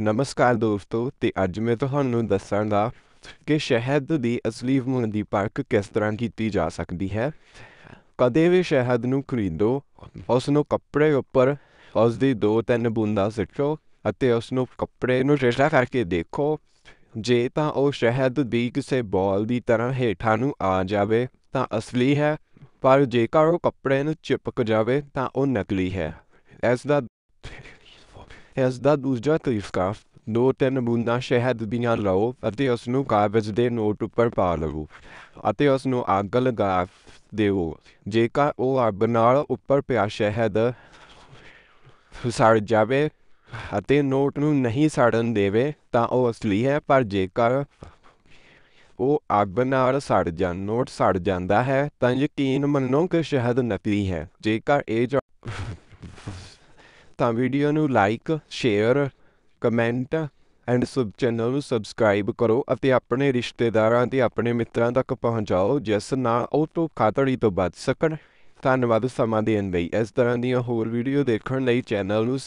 ਨਮਸਕਾਰ ਦੋਸਤੋ ਤੇ ਅੱਜ ਮੈਂ ਤੁਹਾਨੂੰ ਦੱਸਣ ਦਾ ਕਿ ਸ਼ਹਿਦ ਦੀ ਅਸਲੀ ਮੁੱਲ ਦੀ ਪਰਖ ਕਿਸ ਤਰ੍ਹਾਂ ਕੀਤੀ ਜਾ ਸਕਦੀ ਹੈ ਕਦੇ ਵੀ ਸ਼ਹਿਦ ਨੂੰ ਖਰੀਦੋ ਉਸ ਨੂੰ ਕੱਪੜੇ ਉੱਪਰ ਉਸ ਦੀ ਦੋ ਤਿੰਨ ਬੂੰਦਾਂ ਸਿੱਟੋ ਅਤੇ ਉਸ ਨੂੰ ਕੱਪੜੇ ਨੂੰ ਰੇਸ਼ਾ ਕਰਕੇ ਦੇਖੋ ਜੇ ਤਾਂ ਉਹ ਸ਼ਹਿਦ ਦੀ ਕਿਸੇ ਬਾਲ ਦੀ ਤਰ੍ਹਾਂ ਹੇਠਾਂ ਨੂੰ ਆ ਜਾਵੇ ਤਾਂ ਅਸਲੀ ਹੈ ਪਰ ਜੇਕਰ ਉਹ ਕੱਪੜੇ ਨੂੰ ਚਿਪਕ ਜਾਵੇ ਤਾਂ ਉਹ ਨਕਲੀ ਹੈ ਇਸ ਦਾ ਦਾ ਦੂਜਾ ਤਰੀਕਾ ਦੋ ਤਿੰਨ ਬੂੰਦਾਂ ਸ਼ਹਿਦ ਦੀਆਂ ਲਾਓ ਅਤੇ ਉਸ ਨੂੰ ਕਾਗਜ਼ ਦੇ ਨੋਟ ਉੱਪਰ ਪਾ ਲਵੋ ਅਤੇ ਉਸ ਨੂੰ ਅੱਗ ਲਗਾ ਦਿਓ ਜੇਕਰ ਉਹ ਅੱਗ ਨਾਲ ਉੱਪਰ ਪਿਆ ਸ਼ਹਿਦ ਸੜ ਜਾਵੇ ਅਤੇ ਨੋਟ ਨੂੰ ਨਹੀਂ ਸੜਨ ਦੇਵੇ ਤਾਂ ਉਹ ਅਸਲੀ ਹੈ ਪਰ ਜੇਕਰ ਉਹ ਅੱਗ ਨਾਲ ਸੜ ਜਾਂ ਨੋਟ ਸੜ ਜਾਂਦਾ ਹੈ ਤਾਂ ਯਕੀਨ ਮੰਨੋ ਕਿ ਸ਼ਹਿਦ ਨਕਲੀ ਹੈ ਜੇਕਰ ਇਹ ਤਾਂ ਵੀਡੀਓ ਨੂੰ ਲਾਈਕ ਸ਼ੇਅਰ ਕਮੈਂਟ ਐਂਡ ਸਬ ਚੈਨਲ ਨੂੰ ਸਬਸਕ੍ਰਾਈਬ ਕਰੋ ਅਤੇ ਆਪਣੇ ਰਿਸ਼ਤੇਦਾਰਾਂ ਤੇ ਆਪਣੇ ਮਿੱਤਰਾਂ ਤੱਕ ਪਹੁੰਚਾਓ ਜਿਸ ਨਾਲ ਉਹ ਤੋਂ ਖਾਤੜੀ ਤੋਂ ਬਚ ਸਕਣ ਧੰਨਵਾਦ ਸਮਾਂ ਦੇਣ ਲਈ ਇਸ ਤਰ੍ਹਾਂ ਦੀਆਂ ਹੋਰ ਵੀਡੀਓ ਦੇਖਣ ਲਈ ਚੈਨਲ ਨੂੰ